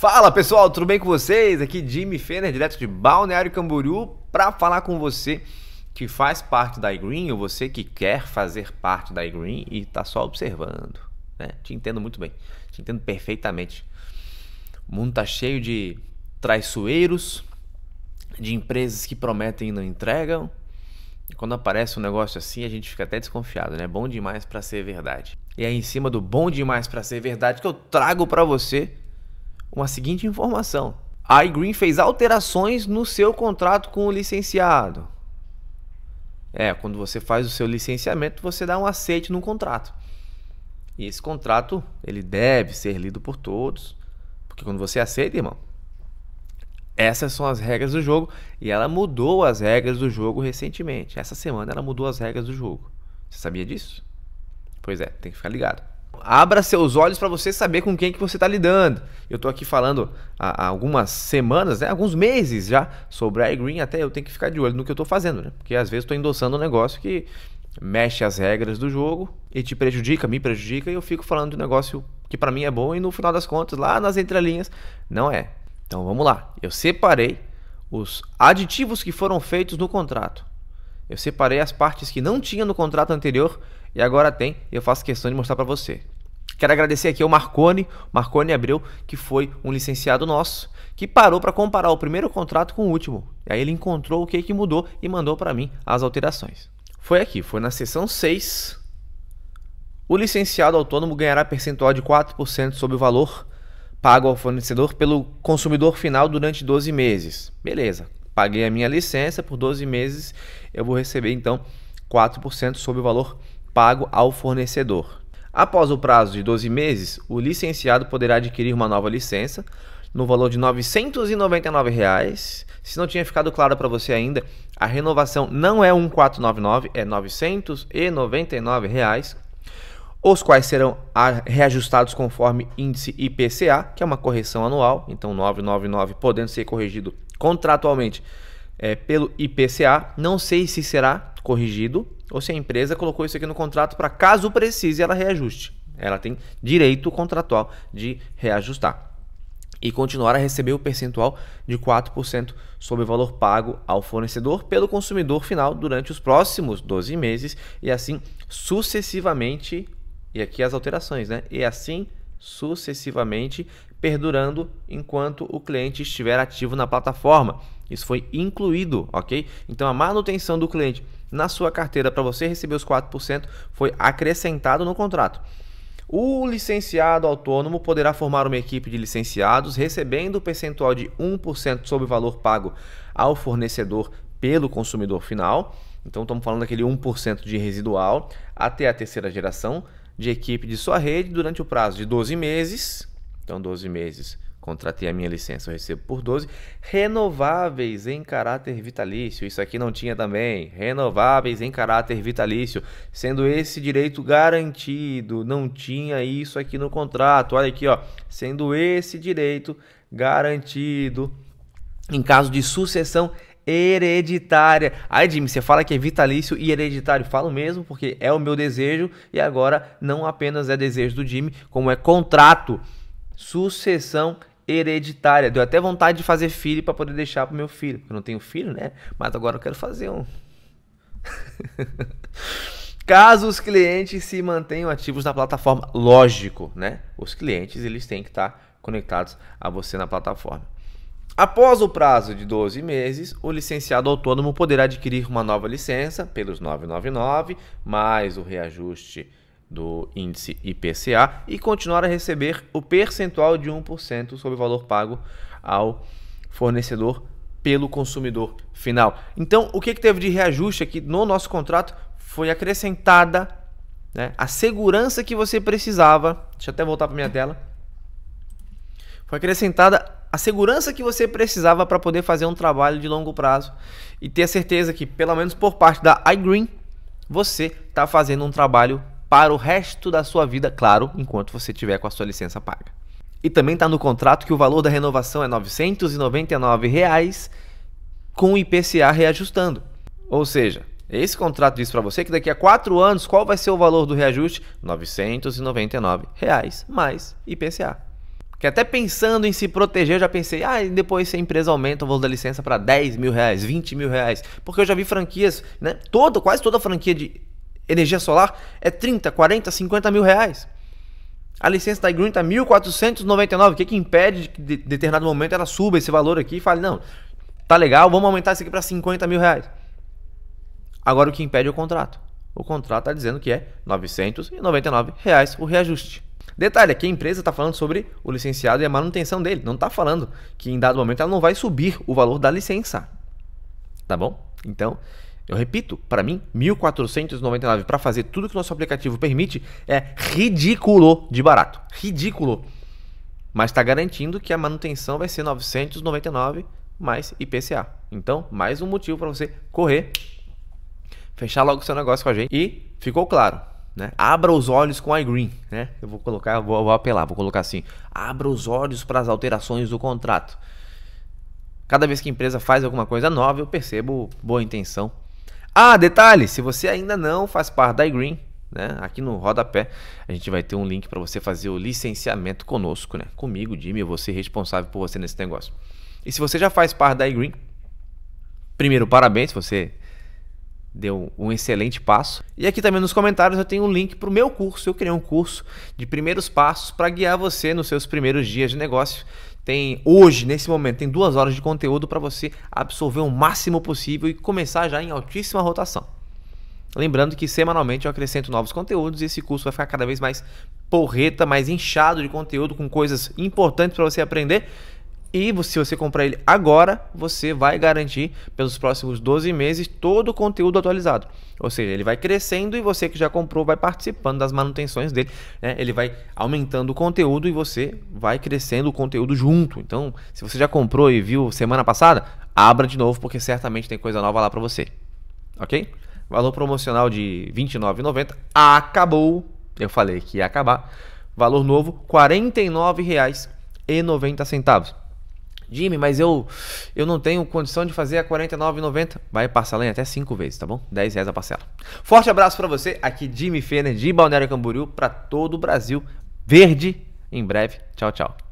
Fala pessoal, tudo bem com vocês? Aqui Jimmy Fener, direto de Balneário Camboriú, para falar com você que faz parte da iGreen ou você que quer fazer parte da iGreen e está só observando. Né? Te entendo muito bem, te entendo perfeitamente. O mundo tá cheio de traiçoeiros, de empresas que prometem e não entregam. E quando aparece um negócio assim, a gente fica até desconfiado, né? Bom demais para ser verdade. E é em cima do bom demais para ser verdade que eu trago para você uma seguinte informação: a iGreen fez alterações no seu contrato com o licenciado. É, quando você faz o seu licenciamento, você dá um aceite no contrato. E esse contrato, ele deve ser lido por todos, porque quando você aceita, irmão, essas são as regras do jogo e ela mudou as regras do jogo recentemente. Essa semana ela mudou as regras do jogo. Você sabia disso? Pois é, tem que ficar ligado. Abra seus olhos para você saber com quem que você está lidando. Eu estou aqui falando há, algumas semanas, né, alguns meses já, sobre a iGreen, até eu tenho que ficar de olho no que eu estou fazendo, né? Porque às vezes estou endossando um negócio que mexe as regras do jogo e te prejudica, me prejudica, e eu fico falando de um negócio que para mim é bom e no final das contas, lá nas entrelinhas, não é. Então vamos lá. Eu separei os aditivos que foram feitos no contrato. Eu separei as partes que não tinha no contrato anterior e agora tem, e eu faço questão de mostrar para você. Quero agradecer aqui ao Marcone, Marcone Abreu, que foi um licenciado nosso, que parou para comparar o primeiro contrato com o último. E aí ele encontrou o que, que mudou e mandou para mim as alterações. Foi aqui, foi na seção 6. O licenciado autônomo ganhará percentual de 4% sobre o valor pago ao fornecedor pelo consumidor final durante 12 meses. Beleza, paguei a minha licença por 12 meses, eu vou receber então 4% sobre o valor pago ao fornecedor. Após o prazo de 12 meses, o licenciado poderá adquirir uma nova licença no valor de R$ 999. Reais. Se não tinha ficado claro para você ainda, a renovação não é 1499, é R$ 999, reais, os quais serão reajustados conforme índice IPCA, que é uma correção anual, então 999 podendo ser corrigido contratualmente é, pelo IPCA. Não sei se será corrigido ou se a empresa colocou isso aqui no contrato para caso precise ela reajuste. Ela tem direito contratual de reajustar e continuar a receber o percentual de 4% sobre o valor pago ao fornecedor pelo consumidor final durante os próximos 12 meses e assim sucessivamente. E aqui as alterações, né? E assim sucessivamente, perdurando enquanto o cliente estiver ativo na plataforma. Isso foi incluído, ok? Então a manutenção do cliente na sua carteira para você receber os 4% foi acrescentado no contrato. O licenciado autônomo poderá formar uma equipe de licenciados recebendo o percentual de 1% sobre o valor pago ao fornecedor pelo consumidor final. Então estamos falando daquele 1% de residual até a terceira geração, de equipe de sua rede durante o prazo de 12 meses. Então, 12 meses, contratei a minha licença, eu recebo por 12. Renováveis em caráter vitalício. Isso aqui não tinha também. Renováveis em caráter vitalício. Sendo esse direito garantido. Não tinha isso aqui no contrato. Olha aqui, ó. Sendo esse direito garantido em caso de sucessão hereditária. Aí, Jimmy, você fala que é vitalício e hereditário. Falo mesmo, porque é o meu desejo e agora não apenas é desejo do Jimmy, como é contrato, sucessão hereditária. Deu até vontade de fazer filho para poder deixar para meu filho. Eu não tenho filho, né? Mas agora eu quero fazer um. Caso os clientes se mantenham ativos na plataforma, lógico, né? Os clientes eles têm que estar tá conectados a você na plataforma. Após o prazo de 12 meses, o licenciado autônomo poderá adquirir uma nova licença pelos 999 mais o reajuste do índice IPCA e continuar a receber o percentual de 1% sobre o valor pago ao fornecedor pelo consumidor final. Então, o que, que teve de reajuste aqui no nosso contrato foi acrescentada né, a segurança que você precisava. Deixa eu até voltar para minha tela. Foi acrescentada a segurança que você precisava para poder fazer um trabalho de longo prazo e ter a certeza que, pelo menos por parte da iGreen, você está fazendo um trabalho para o resto da sua vida, claro, enquanto você tiver com a sua licença paga. E também está no contrato que o valor da renovação é R$ 999, reais, com o IPCA reajustando. Ou seja, esse contrato diz para você que daqui a 4 anos qual vai ser o valor do reajuste? R$ 999, reais, mais IPCA. Porque até pensando em se proteger, eu já pensei, ah, e depois se a empresa aumenta o valor da licença para 10 mil reais, 20 mil reais. Porque eu já vi franquias, né? Todo, quase toda franquia de energia solar é 30, 40, 50 mil reais. A licença da Green tá 1.499. O que, que impede que de determinado momento ela suba esse valor aqui e fale, não, tá legal, vamos aumentar isso aqui para 50 mil reais. Agora o que impede é o contrato. O contrato está dizendo que é R$ 999 reais o reajuste. Detalhe, aqui a empresa está falando sobre o licenciado e a manutenção dele. Não está falando que em dado momento ela não vai subir o valor da licença. Tá bom? Então, eu repito, para mim, 1.499 para fazer tudo que o nosso aplicativo permite é ridículo de barato. Ridículo. Mas está garantindo que a manutenção vai ser 999 mais IPCA. Então, mais um motivo para você correr, fechar logo seu negócio com a gente. E ficou claro, né? Abra os olhos com iGreen, né? Eu vou colocar, vou, vou apelar, vou colocar assim: abra os olhos para as alterações do contrato. Cada vez que a empresa faz alguma coisa nova, eu percebo boa intenção. Ah, detalhe, se você ainda não faz parte da iGreen, né? Aqui no rodapé a gente vai ter um link para você fazer o licenciamento conosco, né? Comigo, Jimmy, eu vou ser responsável por você nesse negócio. E se você já faz parte da iGreen, primeiro parabéns, você deu um excelente passo. E aqui também nos comentários eu tenho um link para o meu curso. Eu criei um curso de primeiros passos para guiar você nos seus primeiros dias de negócio. Tem hoje, nesse momento, tem duas horas de conteúdo para você absorver o máximo possível e começar já em altíssima rotação. Lembrando que semanalmente eu acrescento novos conteúdos e esse curso vai ficar cada vez mais porreta, mais inchado de conteúdo com coisas importantes para você aprender e se você comprar ele agora, você vai garantir pelos próximos 12 meses todo o conteúdo atualizado. Ou seja, ele vai crescendo e você que já comprou vai participando das manutenções dele. Né? Ele vai aumentando o conteúdo e você vai crescendo o conteúdo junto. Então, se você já comprou e viu semana passada, abra de novo porque certamente tem coisa nova lá para você. Ok? Valor promocional de R$ 29,90. Acabou. Eu falei que ia acabar. Valor novo R$ 49,90. Jimmy, mas eu eu não tenho condição de fazer a 49,90. Vai parcelar em até 5 vezes, tá bom? 10 reais a parcela. Forte abraço para você. Aqui Jimmy Fener de Balneário Camboriú para todo o Brasil. Verde em breve. Tchau, tchau.